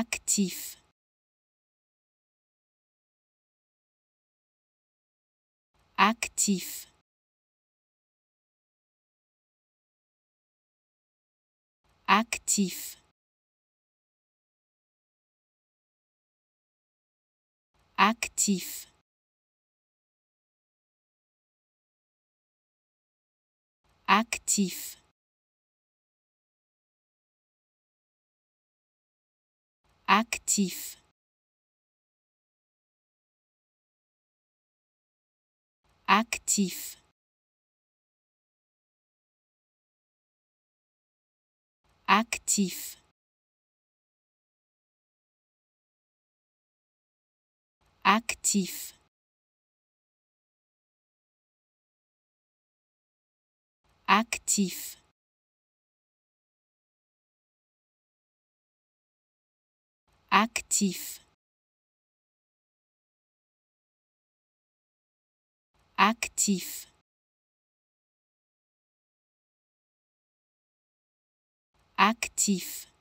actif. Actif. Actif. Actif. Actif. actif actif actif actif actif actif actif actif